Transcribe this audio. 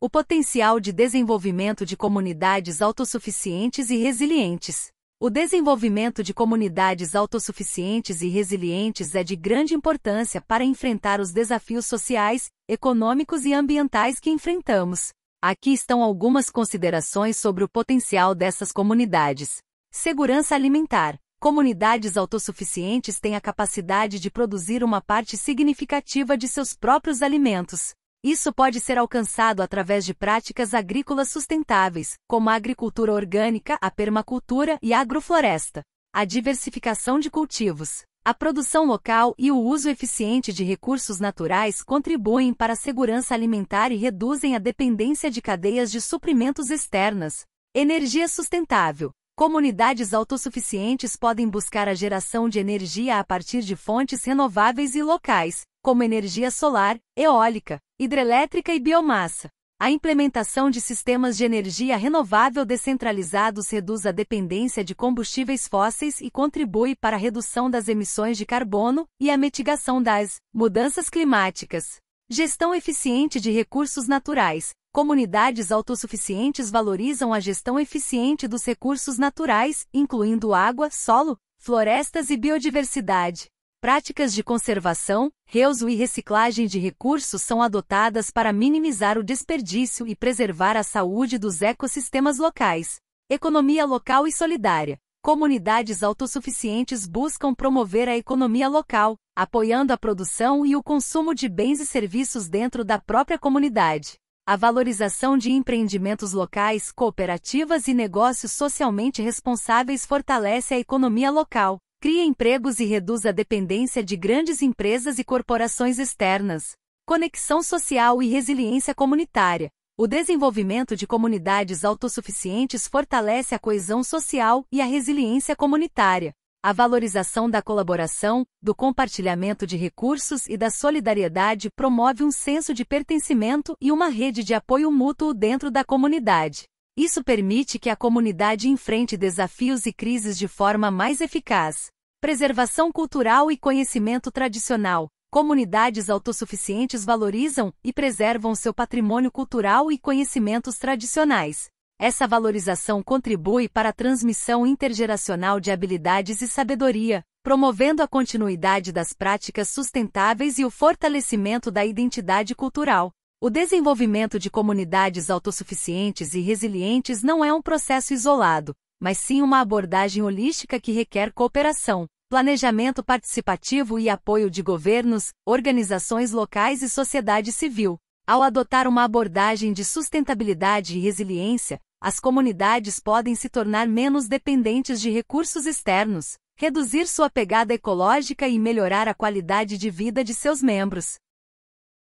o potencial de desenvolvimento de comunidades autossuficientes e resilientes. O desenvolvimento de comunidades autossuficientes e resilientes é de grande importância para enfrentar os desafios sociais, econômicos e ambientais que enfrentamos. Aqui estão algumas considerações sobre o potencial dessas comunidades. Segurança alimentar. Comunidades autossuficientes têm a capacidade de produzir uma parte significativa de seus próprios alimentos. Isso pode ser alcançado através de práticas agrícolas sustentáveis, como a agricultura orgânica, a permacultura e a agrofloresta. A diversificação de cultivos, a produção local e o uso eficiente de recursos naturais contribuem para a segurança alimentar e reduzem a dependência de cadeias de suprimentos externas. Energia sustentável. Comunidades autossuficientes podem buscar a geração de energia a partir de fontes renováveis e locais, como energia solar, eólica, hidrelétrica e biomassa. A implementação de sistemas de energia renovável descentralizados reduz a dependência de combustíveis fósseis e contribui para a redução das emissões de carbono e a mitigação das mudanças climáticas. Gestão eficiente de recursos naturais. Comunidades autossuficientes valorizam a gestão eficiente dos recursos naturais, incluindo água, solo, florestas e biodiversidade. Práticas de conservação, reuso e reciclagem de recursos são adotadas para minimizar o desperdício e preservar a saúde dos ecossistemas locais. Economia local e solidária. Comunidades autossuficientes buscam promover a economia local, apoiando a produção e o consumo de bens e serviços dentro da própria comunidade. A valorização de empreendimentos locais, cooperativas e negócios socialmente responsáveis fortalece a economia local, cria empregos e reduz a dependência de grandes empresas e corporações externas. Conexão social e resiliência comunitária. O desenvolvimento de comunidades autossuficientes fortalece a coesão social e a resiliência comunitária. A valorização da colaboração, do compartilhamento de recursos e da solidariedade promove um senso de pertencimento e uma rede de apoio mútuo dentro da comunidade. Isso permite que a comunidade enfrente desafios e crises de forma mais eficaz. Preservação cultural e conhecimento tradicional. Comunidades autossuficientes valorizam e preservam seu patrimônio cultural e conhecimentos tradicionais. Essa valorização contribui para a transmissão intergeracional de habilidades e sabedoria, promovendo a continuidade das práticas sustentáveis e o fortalecimento da identidade cultural. O desenvolvimento de comunidades autossuficientes e resilientes não é um processo isolado, mas sim uma abordagem holística que requer cooperação, planejamento participativo e apoio de governos, organizações locais e sociedade civil. Ao adotar uma abordagem de sustentabilidade e resiliência, as comunidades podem se tornar menos dependentes de recursos externos, reduzir sua pegada ecológica e melhorar a qualidade de vida de seus membros.